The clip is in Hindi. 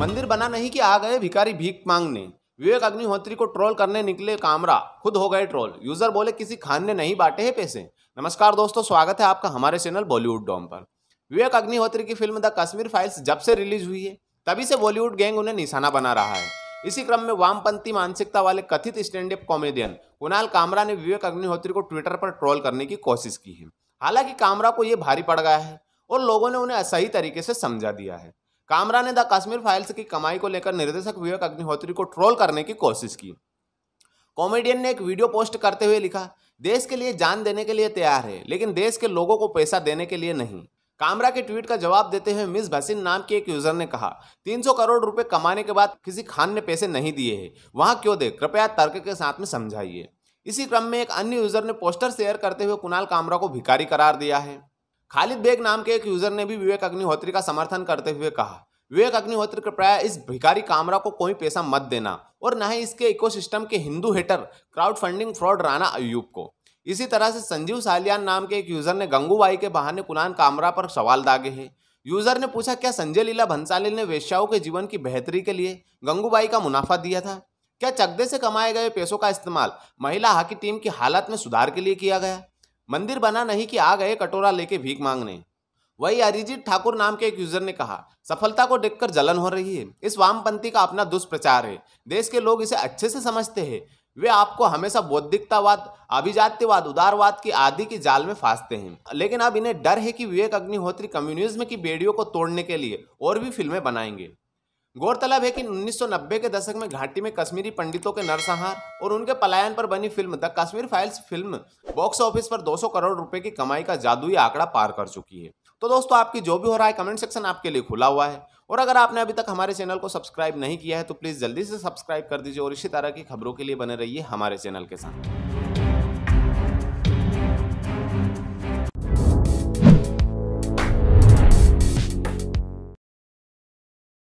मंदिर बना नहीं कि आ गए भिखारी भीख मांगने विवेक अग्निहोत्री को ट्रोल करने निकले कामरा खुद हो गए ट्रोल यूजर बोले किसी खान ने नहीं बांटे हैं पैसे नमस्कार दोस्तों स्वागत है आपका हमारे चैनल बॉलीवुड डॉम पर विवेक अग्निहोत्री की फिल्म द कश्मीर फाइल्स जब से रिलीज हुई है तभी से बॉलीवुड गैंग उन्हें निशाना बना रहा है इसी क्रम में वामपंथी मानसिकता वाले कथित stand up comedian Kunal Kamra ने विवेक अग्निहोत्री को ट्विटर पर ट्रोल करने की कोशिश की है हालांकि कामरा को यह भारी पड़ गया है और लोगों ने उन्हें सही तरीके से समझा दिया है कामरा ने द कश्मीर फाइल्स की कमाई को लेकर निर्देशक विवेक अग्निहोत्री को ट्रोल करने की कोशिश की कॉमेडियन ने एक वीडियो पोस्ट करते हुए लिखा देश के लिए जान देने के लिए तैयार है लेकिन देश के लोगों को पैसा देने के लिए नहीं कामरा के ट्वीट का जवाब देते हुए मिस भसीन नाम के एक यूजर ने कहा 300 करोड़ रुपए कमाने के बाद किसी खान ने पैसे नहीं दिए हैं वहां क्यों दे कृपया तर्क के साथ में समझाइए इसी क्रम में एक अन्य यूजर ने पोस्टर शेयर करते हुए कुणाल कामरा को भिकारी करार दिया है खालिद बेग नाम के एक यूजर ने भी विवेक अग्निहोत्री का समर्थन करते हुए कहा विवेक अग्निहोत्री कृपया इस भिकारी कामरा को कोई पैसा मत देना और न ही इसके इकोसिस्टम के Hindu hater crowd funding fraud Rana Ayyub को इसी तरह से संजीव सालियान नाम के एक यूजर ने गंगूबाई के बहाने कुनान कामरा पर सवाल दागे हैं यूजर ने पूछा क्या संजय लीला भंसाली ने वेश्याओं के जीवन की बेहतरी के लिए गंगूबाई का मुनाफा दिया था क्या चकदे से कमाए गए पैसों का इस्तेमाल महिला हॉकी टीम की हालत में सुधार के लिए किया गया मंदिर बना नहीं कि आ गए कटोरा लेके भीख मांगने वही अरिजीत ठाकुर नाम के एक यूजर ने कहा सफलता को देखकर जलन हो रही है इस वामपंथी का अपना दुष्प्रचार है देश के लोग इसे अच्छे से समझते हैं वे आपको हमेशा बौद्धिकतावाद अभिजात्यवाद उदारवाद की आदि की जाल में फांसते हैं लेकिन अब इन्हें डर है कि विवेक अग्निहोत्री कम्युनिज्म की बेड़ियों को तोड़ने के लिए और भी फिल्में बनाएंगे गौरतलब है कि 1990 के दशक में घाटी में कश्मीरी पंडितों के नरसंहार और उनके पलायन पर बनी film the Kashmir Files film box office पर 200 करोड़ रुपए की कमाई का जादुई आंकड़ा पार कर चुकी है तो दोस्तों आपकी जो भी हो रहा है कमेंट सेक्शन आपके लिए खुला हुआ है और अगर आपने अभी तक हमारे चैनल को सब्सक्राइब नहीं किया है तो प्लीज़ जल्दी से सब्सक्राइब कर दीजिए और इसी तरह की खबरों के लिए बने रहिए हमारे चैनल के साथ